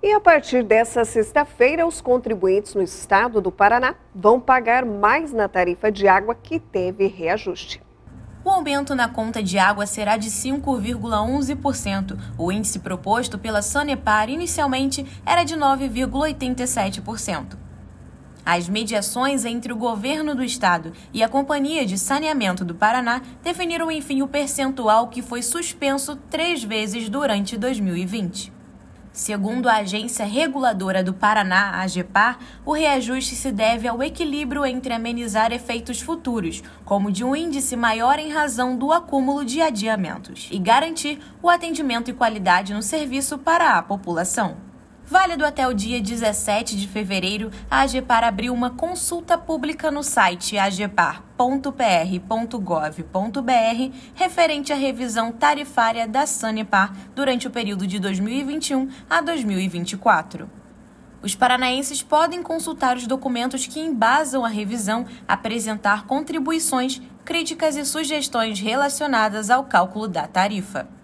E a partir dessa sexta-feira, os contribuintes no estado do Paraná vão pagar mais na tarifa de água que teve reajuste. O aumento na conta de água será de 5,11%. O índice proposto pela Sanepar inicialmente era de 9,87%. As mediações entre o governo do estado e a Companhia de Saneamento do Paraná definiram, enfim, o percentual que foi suspenso três vezes durante 2020. Segundo a Agência Reguladora do Paraná, a AGEPAR, o reajuste se deve ao equilíbrio entre amenizar efeitos futuros, como de um índice maior em razão do acúmulo de adiamentos, e garantir o atendimento e qualidade no serviço para a população. Válido até o dia 17 de fevereiro, a AGEPAR abriu uma consulta pública no site agepar.com sanepar.pr.gov.br referente à revisão tarifária da Sanepar durante o período de 2021 a 2024. Os paranaenses podem consultar os documentos que embasam a revisão, apresentar contribuições, críticas e sugestões relacionadas ao cálculo da tarifa.